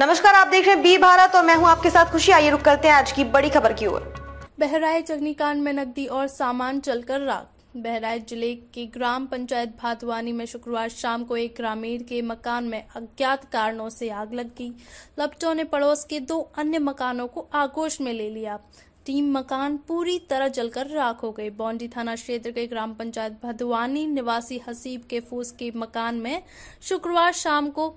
नमस्कार आप देख रहे हैं बी भारत और मैं हूं आपके साथ खुशी आइए रुक करते हैं आज की बड़ी खबर की ओर बहराइच अग्निकांड में नकदी और सामान चलकर राख बहराइच जिले के ग्राम पंचायत भातवानी में शुक्रवार शाम को एक ग्रामीण के मकान में अज्ञात कारणों से आग लग गई लपटों ने पड़ोस के दो अन्य मकानों को आगोश में ले लिया तीन मकान पूरी तरह जलकर राख हो गए बौंडी थाना क्षेत्र के ग्राम पंचायत भदवानी निवासी हसीब के फूस के मकान में शुक्रवार शाम को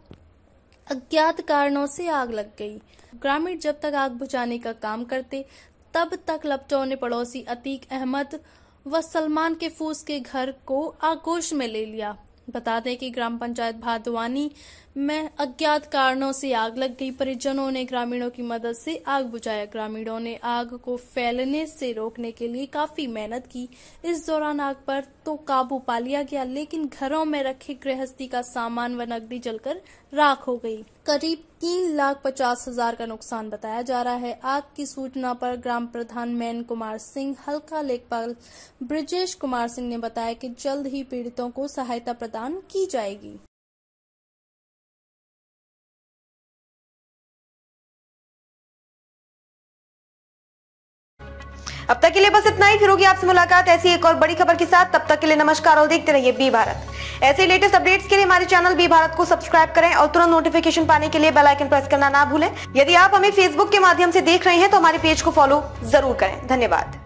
अज्ञात कारणों से आग लग गई ग्रामीण जब तक आग बुझाने का काम करते तब तक लपटों ने पड़ोसी अतीक अहमद व सलमान के फूस के घर को आगोश में ले लिया बता दें कि ग्राम पंचायत भादवानी में अज्ञात कारणों से आग लग गई परिजनों ने ग्रामीणों की मदद से आग बुझाया ग्रामीणों ने आग को फैलने से रोकने के लिए काफी मेहनत की इस दौरान आग पर तो काबू पा लिया गया लेकिन घरों में रखे गृहस्थी का सामान व नकदी जलकर राख हो गई करीब तीन लाख पचास हजार का नुकसान बताया जा रहा है आग की सूचना पर ग्राम प्रधान मैन कुमार सिंह हल्का लेखपाल ब्रजेश कुमार सिंह ने बताया कि जल्द ही पीड़ितों को सहायता प्रदान की जाएगी अब तक के लिए बस इतना ही फिर होगी आपसे मुलाकात ऐसी एक और बड़ी खबर के साथ तब तक के लिए नमस्कार और देखते रहिए बी भारत ऐसे लेटेस्ट अपडेट्स के लिए हमारे चैनल बी भारत को सब्सक्राइब करें और तुरंत नोटिफिकेशन पाने के लिए बेलाइकन प्रेस करना ना भूलें यदि आप हमें फेसबुक के माध्यम से देख रहे हैं तो हमारे पेज को फॉलो जरूर करें धन्यवाद